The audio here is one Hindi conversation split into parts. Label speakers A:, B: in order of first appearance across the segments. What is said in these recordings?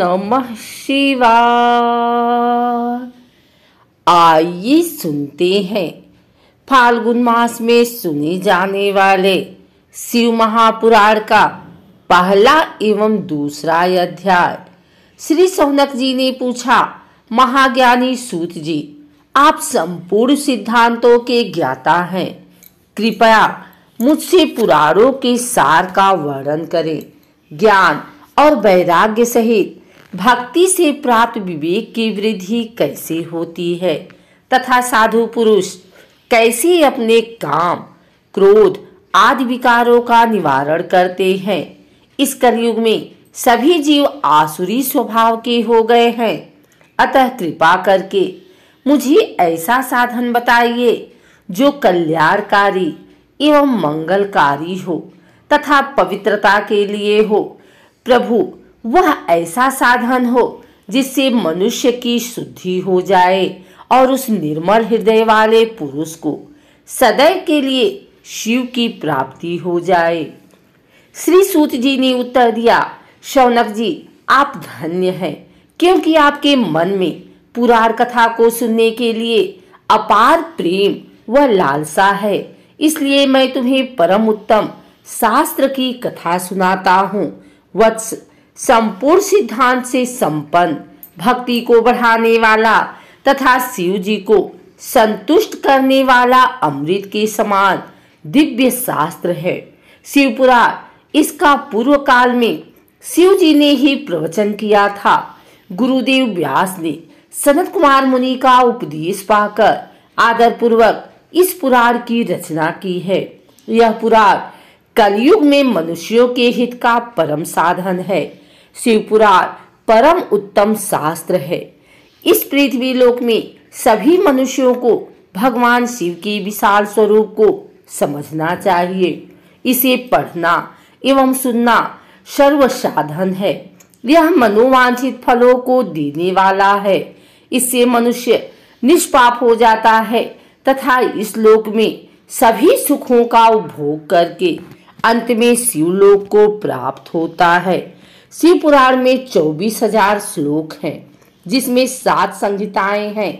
A: नमः शिवा आइए सुनते हैं फाल्गुन मास में सुने जाने वाले शिव महापुराण का पहला एवं दूसरा अध्याय श्री सौनक जी ने पूछा महाज्ञानी सूत जी आप संपूर्ण सिद्धांतों के ज्ञाता हैं कृपया मुझसे पुराणों के सार का वर्णन करें ज्ञान और वैराग्य सहित भक्ति से प्राप्त विवेक की वृद्धि कैसे होती है तथा साधु पुरुष कैसे अपने काम क्रोध आदि विकारों का निवारण करते हैं इस कलयुग में सभी जीव आसुरी स्वभाव के हो गए हैं अतः कृपा करके मुझे ऐसा साधन बताइए जो कल्याणकारी एवं मंगलकारी हो तथा पवित्रता के लिए हो प्रभु वह ऐसा साधन हो जिससे मनुष्य की शुद्धि हो जाए और उस निर्मल हृदय वाले पुरुष को सदैव के लिए शिव की प्राप्ति हो जाए श्री सूत जी ने उत्तर दिया शौनक जी आप धन्य हैं क्योंकि आपके मन में पुराण कथा को सुनने के लिए अपार प्रेम व लालसा है इसलिए मैं तुम्हें परम उत्तम शास्त्र की कथा सुनाता हूँ वत्स संपूर्ण सिद्धांत से संपन्न भक्ति को बढ़ाने वाला तथा शिव जी को संतुष्ट करने वाला अमृत के समान दिव्य शास्त्र है शिवपुराण इसका पूर्व काल में शिव जी ने ही प्रवचन किया था गुरुदेव व्यास ने सनत कुमार मुनि का उपदेश पाकर आदर पूर्वक इस पुराण की रचना की है यह पुराण कलयुग में मनुष्यों के हित का परम साधन है शिवपुराण परम उत्तम शास्त्र है इस पृथ्वी लोक में सभी मनुष्यों को भगवान शिव के विशाल स्वरूप को समझना चाहिए इसे पढ़ना एवं सुनना सर्व साधन है यह मनोवांछित फलों को देने वाला है इससे मनुष्य निष्पाप हो जाता है तथा इस लोक में सभी सुखों का उपभोग करके अंत में शिवलोक को प्राप्त होता है शिव पुराण में चौबीस हजार श्लोक हैं जिसमें सात संहिताएं हैं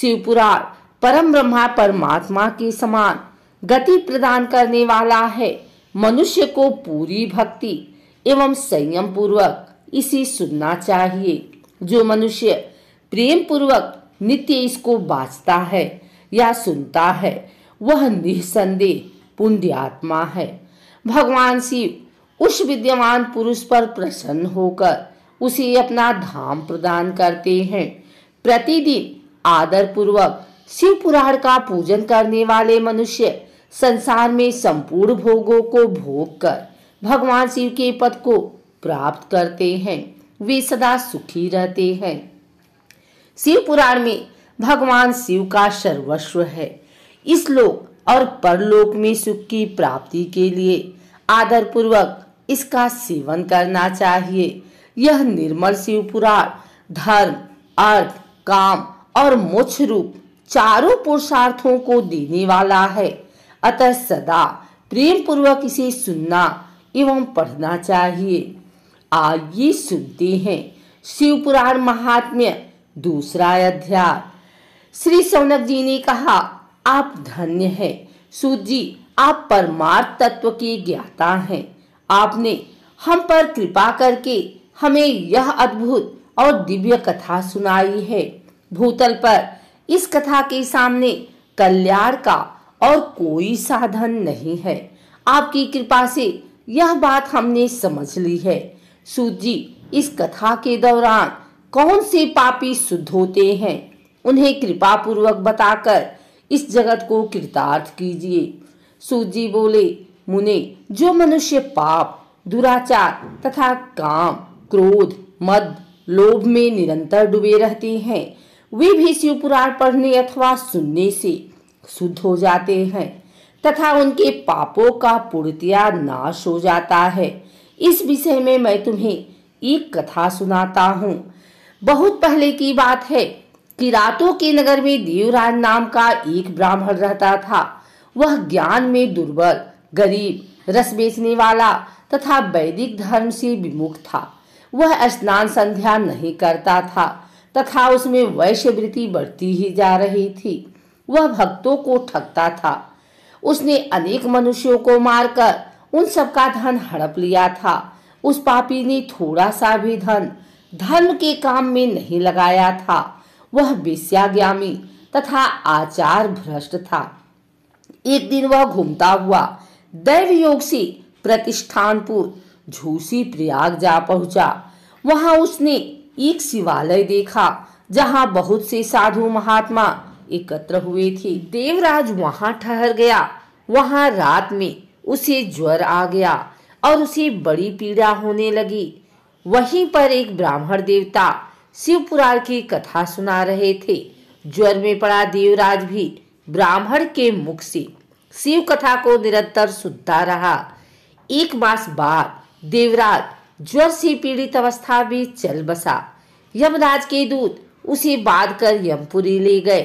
A: शिव पुराण परम ब्रह्मा परमात्मा के समान गति प्रदान करने वाला है मनुष्य को पूरी भक्ति एवं संयम पूर्वक इसे सुनना चाहिए जो मनुष्य प्रेम पूर्वक नित्य इसको बाँचता है या सुनता है वह निसंदेह पुण्य आत्मा है भगवान शिव उस विद्यमान पुरुष पर प्रसन्न होकर उसे अपना धाम प्रदान करते हैं प्रतिदिन आदर पूर्वक शिव पुराण का पूजन करने वाले मनुष्य संसार में संपूर्ण भोगों को भोग कर भगवान शिव के पद को प्राप्त करते हैं वे सदा सुखी रहते हैं शिव पुराण में भगवान शिव का सर्वस्व है इस लोक और परलोक में सुख की प्राप्ति के लिए आदर पूर्वक इसका सेवन करना चाहिए यह निर्मल शिव पुराण धर्म अर्थ काम और मोक्ष रूप चारों पुरुषार्थों को देने वाला है अतः सदा प्रेम पूर्वक इसे सुनना एवं पढ़ना चाहिए आइए सुनते हैं शिव पुराण महात्म्य दूसरा अध्याय श्री सौनक जी ने कहा आप धन्य हैं सूजी आप परमार्थ तत्व के ज्ञाता हैं आपने हम पर कृपा करके हमें यह अद्भुत और दिव्य कथा सुनाई है भूतल पर इस कथा के सामने कल्याण का और कोई साधन नहीं है आपकी कृपा से यह बात हमने समझ ली है सूत जी इस कथा के दौरान कौन से पापी शुद्ध होते हैं उन्हें कृपा पूर्वक बताकर इस जगत को कृतार्थ कीजिए सूत जी बोले मुने जो मनुष्य पाप दुराचार तथा काम क्रोध मद लोभ में निरंतर डूबे रहते हैं वे भी शिव पुराण पढ़ने अथवा सुनने से शुद्ध हो जाते हैं तथा उनके पापों का पूर्तिया नाश हो जाता है इस विषय में मैं तुम्हें एक कथा सुनाता हूँ बहुत पहले की बात है कि रातों के नगर में देवराज नाम का एक ब्राह्मण रहता था वह ज्ञान में दुर्बल गरीब रस बेचने वाला तथा वैदिक धर्म से विमुख था वह स्नान संध्या नहीं करता था तथा उसमें वैश्य वृत्ति बढ़ती ही जा रही थी वह भक्तों को ठगता था उसने अनेक मनुष्यों को मारकर उन सबका धन हड़प लिया था उस पापी ने थोड़ा सा भी धन धर्म के काम में नहीं लगाया था वह विस्यागामी तथा आचार भ्रष्ट था एक दिन वह घूमता हुआ दैव से प्रतिष्ठानपुर झूसी प्रयाग जा पहुंचा वहां उसने एक शिवालय देखा जहां बहुत से साधु महात्मा एकत्र हुए थे देवराज वहां ठहर गया वहां रात में उसे ज्वर आ गया और उसे बड़ी पीड़ा होने लगी वहीं पर एक ब्राह्मण देवता शिव पुराण की कथा सुना रहे थे ज्वर में पड़ा देवराज भी ब्राह्मण के मुख से शिव कथा को निरंतर सुनता रहा एक मास बाद देवराज ज्वर से पीड़ित अवस्था में चल बसा यमराज के दूत उसे बांध कर यमपुरी ले गए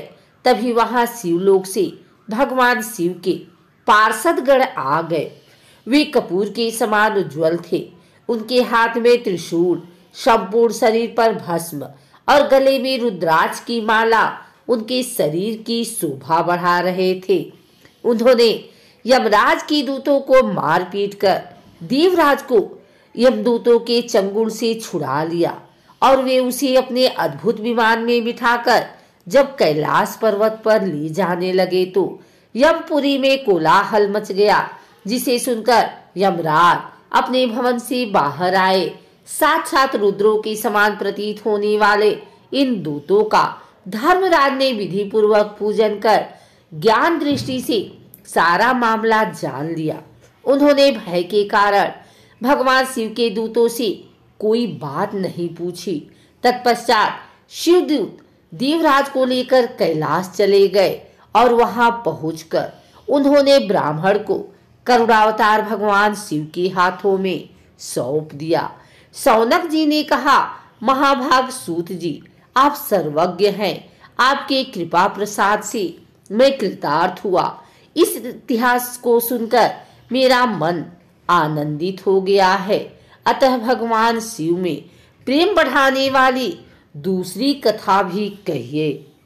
A: तभी वहां शिवलोक से भगवान शिव के पार्षदगण आ गए वे कपूर के समान उज्ज्वल थे उनके हाथ में त्रिशूल संपूर्ण शरीर पर भस्म और गले में रुद्राक्ष की माला उनके शरीर की शोभा बढ़ा रहे थे उन्होंने यमराज की दूतों को मार पीट कर देवराज को यमदूतों के चंगुल से छुड़ा लिया और वे उसे अपने अद्भुत विमान में बिठाकर जब कैलाश पर्वत पर ले जाने लगे तो यमपुरी में कोलाहल मच गया जिसे सुनकर यमराज अपने भवन से बाहर आए साथ साथ रुद्रों के समान प्रतीत होने वाले इन दूतों का धर्मराज ने विधि पूर्वक पूजन कर ज्ञान दृष्टि से सारा मामला जान लिया उन्होंने भय के कारण भगवान शिव के दूतों से कोई बात नहीं पूछी तत्पश्चात शिवदूत देवराज को लेकर कैलाश चले गए और वहां पहुंचकर उन्होंने ब्राह्मण को करुणावतार भगवान शिव के हाथों में सौंप दिया सौनक जी ने कहा महाभाग सूत जी आप सर्वज्ञ हैं आपके कृपा प्रसाद से मैं कृतार्थ हुआ इस इतिहास को सुनकर मेरा मन आनंदित हो गया है अतः भगवान शिव में प्रेम बढ़ाने वाली दूसरी कथा भी कहिए